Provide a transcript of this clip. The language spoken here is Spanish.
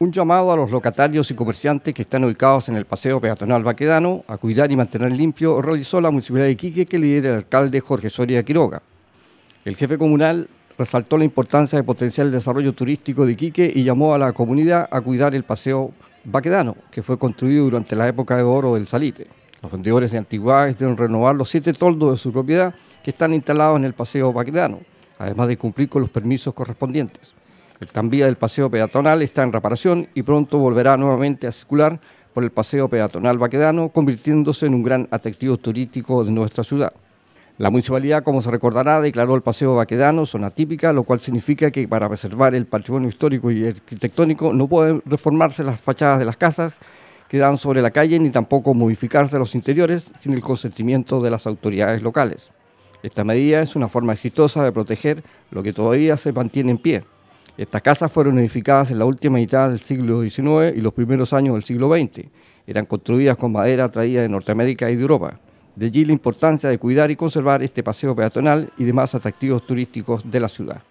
un llamado a los locatarios y comerciantes que están ubicados en el Paseo Peatonal Baquedano a cuidar y mantener limpio realizó la Municipalidad de Iquique que lidera el alcalde Jorge Soria Quiroga. El jefe comunal resaltó la importancia de potenciar el desarrollo turístico de Iquique y llamó a la comunidad a cuidar el Paseo Baquedano, que fue construido durante la época de oro del Salite. Los vendedores de antigüedades deben renovar los siete toldos de su propiedad que están instalados en el Paseo Baquedano, además de cumplir con los permisos correspondientes. El tranvía del paseo peatonal está en reparación y pronto volverá nuevamente a circular por el paseo peatonal vaquedano, convirtiéndose en un gran atractivo turístico de nuestra ciudad. La municipalidad, como se recordará, declaró el paseo vaquedano zona típica, lo cual significa que para preservar el patrimonio histórico y arquitectónico no pueden reformarse las fachadas de las casas que dan sobre la calle ni tampoco modificarse los interiores sin el consentimiento de las autoridades locales. Esta medida es una forma exitosa de proteger lo que todavía se mantiene en pie, estas casas fueron edificadas en la última mitad del siglo XIX y los primeros años del siglo XX. Eran construidas con madera traída de Norteamérica y de Europa. De allí la importancia de cuidar y conservar este paseo peatonal y demás atractivos turísticos de la ciudad.